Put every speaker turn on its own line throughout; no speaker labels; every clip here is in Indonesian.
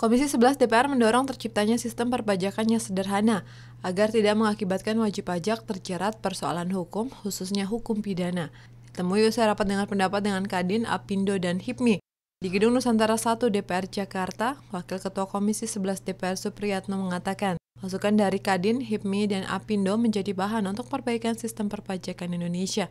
Komisi 11 DPR mendorong terciptanya sistem perpajakan yang sederhana agar tidak mengakibatkan wajib pajak terjerat persoalan hukum, khususnya hukum pidana. Temui usai rapat dengan pendapat dengan Kadin, Apindo, dan HIPMI. Di Gedung Nusantara 1 DPR Jakarta, Wakil Ketua Komisi 11 DPR Supriyatno mengatakan, masukan dari Kadin, HIPMI, dan Apindo menjadi bahan untuk perbaikan sistem perpajakan Indonesia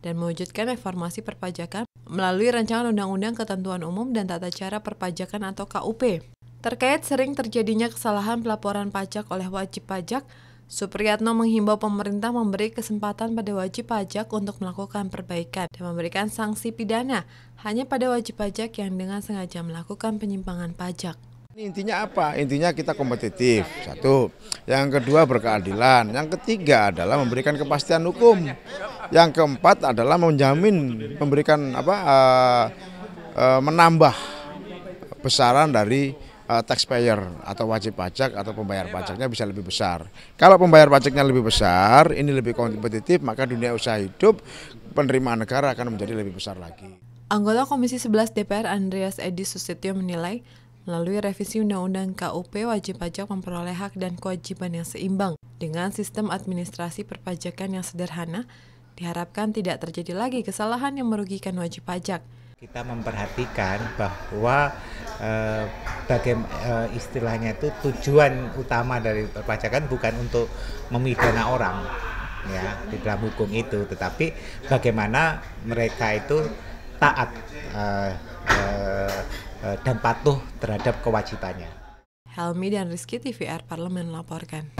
dan mewujudkan reformasi perpajakan melalui rancangan undang-undang ketentuan umum dan tata cara perpajakan atau KUP. Terkait sering terjadinya kesalahan pelaporan pajak oleh wajib pajak, Supriyatno menghimbau pemerintah memberi kesempatan pada wajib pajak untuk melakukan perbaikan dan memberikan sanksi pidana hanya pada wajib pajak yang dengan sengaja melakukan penyimpangan pajak.
Intinya apa? Intinya kita kompetitif, satu. Yang kedua berkeadilan. Yang ketiga adalah memberikan kepastian hukum. Yang keempat adalah menjamin, memberikan apa, uh, uh, menambah besaran dari uh, taxpayer atau wajib pajak atau pembayar pajaknya bisa lebih besar. Kalau pembayar pajaknya lebih besar, ini lebih kompetitif, maka dunia usaha hidup penerimaan negara akan menjadi lebih besar lagi.
Anggota Komisi 11 DPR Andreas Edi Susetio menilai melalui revisi Undang-Undang KUP wajib pajak memperoleh hak dan kewajiban yang seimbang dengan sistem administrasi perpajakan yang sederhana diharapkan tidak terjadi lagi kesalahan yang merugikan wajib pajak.
Kita memperhatikan bahwa uh, eh, bagaimana uh, eh, istilahnya itu tujuan utama dari perpajakan bukan untuk memidana orang ya di dalam hukum itu tetapi bagaimana mereka itu taat uh, uh, uh, dan patuh terhadap kewajibannya.
Helmi dan Rizky TVR Parlemen laporkan.